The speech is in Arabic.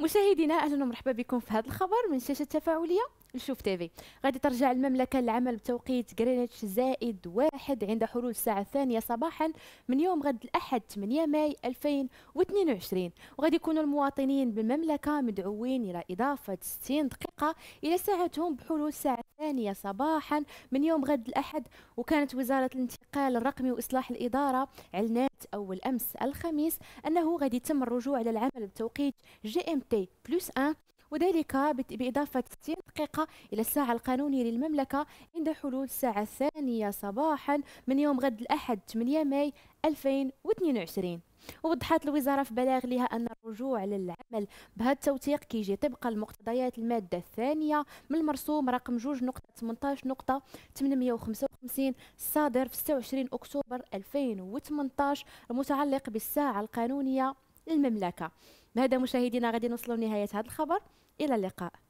مشاهدينا اهلا ومرحبا بكم في هذا الخبر من شاشه تفاعليه لشوف تيفي غادي ترجع المملكه للعمل بتوقيت غرينتش زائد واحد عند حلول الساعه الثانيه صباحا من يوم غد الاحد 8 ماي 2022 وغادي يكونوا المواطنين بالمملكه مدعوين الى اضافه 60 دقيقه الى ساعتهم بحلول الساعه الثانية صباحا من يوم غد الأحد وكانت وزارة الانتقال الرقمي وإصلاح الإدارة علنات أول أمس الخميس أنه غادي يتم الرجوع للعمل بتوقيت جي ام تي بلس 1 وذلك بإضافة 60 دقيقة إلى الساعة القانونية للمملكة عند حلول الساعة الثانية صباحا من يوم غد الأحد 8 ماي 2022 ووضحت الوزارة في بلاغ لها أن الرجوع للعمل بهذا التوثيق كيجي طبقا لمقتضيات المادة الثانية من المرسوم رقم 2.18.855 الصادر في 26 أكتوبر 2018 المتعلق بالساعة القانونية للمملكه بهذا مشاهدينا غادي نوصلوا لنهايه هذا الخبر الى اللقاء